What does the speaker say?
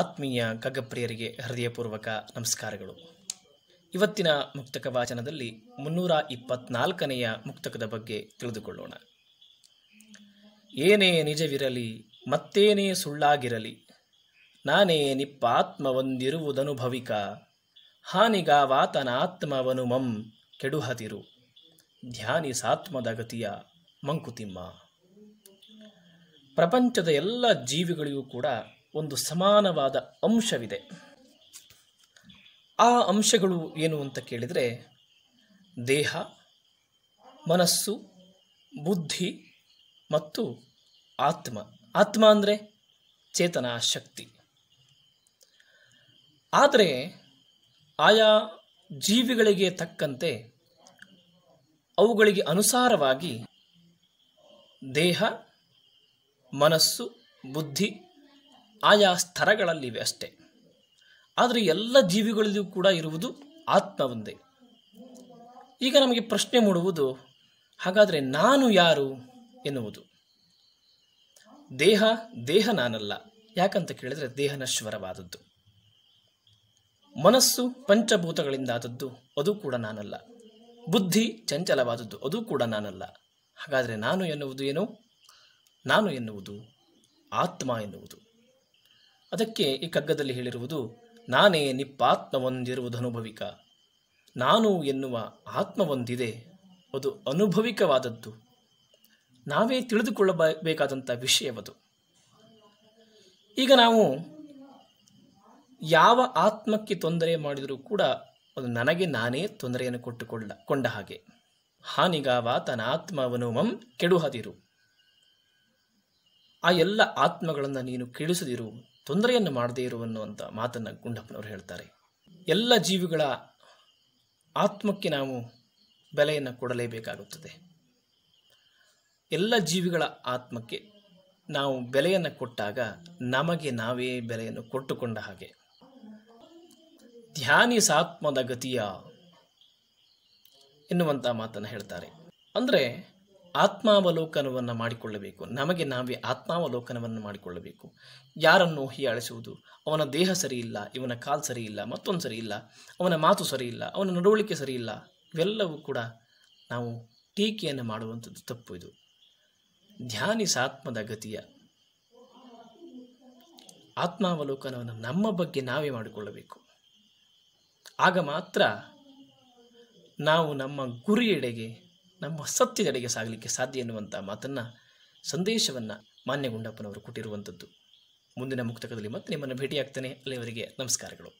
ಆತ್ಮೀಯ ಗಗಪ್ರಿಯರಿಗೆ ಹೃದಯಪೂರ್ವಕ ನಮಸ್ಕಾರಗಳು ಇವತ್ತಿನ ಮುಕ್ತಕ ವಾಚನದಲ್ಲಿ ಮುನ್ನೂರ ಇಪ್ಪತ್ನಾಲ್ಕನೆಯ ಮುಕ್ತಕದ ಬಗ್ಗೆ ತಿಳಿದುಕೊಳ್ಳೋಣ ಏನೇ ನಿಜವಿರಲಿ ಮತ್ತೇನೇ ಸುಳ್ಳಾಗಿರಲಿ ನಾನೇ ಹಾನಿಗಾವಾತನ ಆತ್ಮವನು ಮಂ ಕೆಡುಹತಿರು ಸಾತ್ಮದ ಗತಿಯ ಮಂಕುತಿಮ್ಮ ಪ್ರಪಂಚದ ಎಲ್ಲ ಜೀವಿಗಳಿಗೂ ಕೂಡ ಒಂದು ಸಮಾನವಾದ ಅಂಶವಿದೆ ಆ ಅಂಶಗಳು ಏನು ಅಂತ ಕೇಳಿದರೆ ದೇಹ ಮನಸ್ಸು ಬುದ್ಧಿ ಮತ್ತು ಆತ್ಮ ಆತ್ಮ ಅಂದರೆ ಚೇತನಾ ಶಕ್ತಿ ಆದರೆ ಆಯಾ ಜೀವಿಗಳಿಗೆ ತಕ್ಕಂತೆ ಅವುಗಳಿಗೆ ಅನುಸಾರವಾಗಿ ದೇಹ ಮನಸ್ಸು ಬುದ್ಧಿ ಆಯಾ ಸ್ತರಗಳಲ್ಲಿವೆ ಅಷ್ಟೇ ಆದರೆ ಎಲ್ಲ ಜೀವಿಗಳಲ್ಲಿಯೂ ಕೂಡ ಇರುವುದು ಆತ್ಮ ಒಂದೇ ಈಗ ನಮಗೆ ಪ್ರಶ್ನೆ ಮೂಡುವುದು ಹಾಗಾದರೆ ನಾನು ಯಾರು ಎನ್ನುವುದು ದೇಹ ದೇಹ ನಾನಲ್ಲ ಯಾಕಂತ ಕೇಳಿದರೆ ದೇಹ ನಶ್ವರವಾದದ್ದು ಮನಸ್ಸು ಪಂಚಭೂತಗಳಿಂದಾದದ್ದು ಅದು ಕೂಡ ನಾನಲ್ಲ ಬುದ್ಧಿ ಚಂಚಲವಾದದ್ದು ಅದು ಕೂಡ ನಾನಲ್ಲ ಹಾಗಾದರೆ ನಾನು ಎನ್ನುವುದು ಏನು ನಾನು ಎನ್ನುವುದು ಆತ್ಮ ಎನ್ನುವುದು ಅದಕ್ಕೆ ಈ ಕಗ್ಗದಲ್ಲಿ ಹೇಳಿರುವುದು ನಾನೇ ಅನುಭವಿಕ ನಾನು ಎನ್ನುವ ಆತ್ಮವೊಂದಿದೆ ಅದು ಅನುಭವಿಕವಾದದ್ದು ನಾವೇ ತಿಳಿದುಕೊಳ್ಳಬೇಕಾದಂಥ ವಿಷಯವದು ಈಗ ನಾವು ಯಾವ ಆತ್ಮಕ್ಕೆ ತೊಂದರೆ ಮಾಡಿದರೂ ಕೂಡ ಅದು ನನಗೆ ನಾನೇ ತೊಂದರೆಯನ್ನು ಕೊಟ್ಟುಕೊಳ್ಳ ಕೊಂಡ ಹಾಗೆ ಹಾನಿಗಾವ ತನ್ನ ಆತ್ಮವನು ಮಂ ಕೆಡುಹದಿರು ಆ ಎಲ್ಲ ಆತ್ಮಗಳನ್ನು ನೀನು ಕೆಡಿಸದಿರು ತೊಂದರೆಯನ್ನು ಮಾಡದೇ ಇರುವನ್ನುವಂಥ ಮಾತನ್ನು ಗುಂಡಪ್ಪನವರು ಹೇಳ್ತಾರೆ ಎಲ್ಲ ಜೀವಿಗಳ ಆತ್ಮಕ್ಕೆ ನಾವು ಬೆಲೆಯನ್ನು ಕೊಡಲೇಬೇಕಾಗುತ್ತದೆ ಎಲ್ಲ ಜೀವಿಗಳ ಆತ್ಮಕ್ಕೆ ನಾವು ಬೆಲೆಯನ್ನು ಕೊಟ್ಟಾಗ ನಮಗೆ ನಾವೇ ಬೆಲೆಯನ್ನು ಕೊಟ್ಟುಕೊಂಡ ಹಾಗೆ ಧ್ಯಾನಿಸಾತ್ಮದ ಗತಿಯ ಎನ್ನುವಂಥ ಮಾತನ್ನು ಹೇಳ್ತಾರೆ ಅಂದರೆ ಆತ್ಮಾವಲೋಕನವನ್ನು ಮಾಡಿಕೊಳ್ಳಬೇಕು ನಮಗೆ ನಾವೇ ಆತ್ಮಾವಲೋಕನವನ್ನು ಮಾಡಿಕೊಳ್ಳಬೇಕು ಯಾರನ್ನು ಹೀಯಾಳಿಸುವುದು ಅವನ ದೇಹ ಸರಿಯಿಲ್ಲ ಇವನ ಕಾಲು ಸರಿಯಿಲ್ಲ ಮತ್ತೊಂದು ಸರಿಯಿಲ್ಲ ಅವನ ಮಾತು ಸರಿಯಿಲ್ಲ ಅವನ ನಡವಳಿಕೆ ಸರಿಯಿಲ್ಲ ಇವೆಲ್ಲವೂ ಕೂಡ ನಾವು ಟೀಕೆಯನ್ನು ಮಾಡುವಂಥದ್ದು ತಪ್ಪು ಇದು ಧ್ಯಾನಿಸಾತ್ಮದ ಗತಿಯ ಆತ್ಮಾವಲೋಕನವನ್ನು ನಮ್ಮ ಬಗ್ಗೆ ನಾವೇ ಮಾಡಿಕೊಳ್ಳಬೇಕು ಆಗ ಮಾತ್ರ ನಾವು ನಮ್ಮ ಗುರಿಯೆಡೆಗೆ ನಮ್ಮ ಸತ್ಯದೆಡೆಗೆ ಸಾಗಲಿಕ್ಕೆ ಸಾಧ್ಯ ಎನ್ನುವಂಥ ಮಾತನ್ನು ಸಂದೇಶವನ್ನು ಮಾನ್ಯ ಕೊಟ್ಟಿರುವಂಥದ್ದು ಮುಂದಿನ ಮುಕ್ತಕದಲ್ಲಿ ಮತ್ತೆ ನಿಮ್ಮನ್ನು ಭೇಟಿಯಾಗ್ತಾನೆ ಅಲ್ಲಿವರಿಗೆ ನಮಸ್ಕಾರಗಳು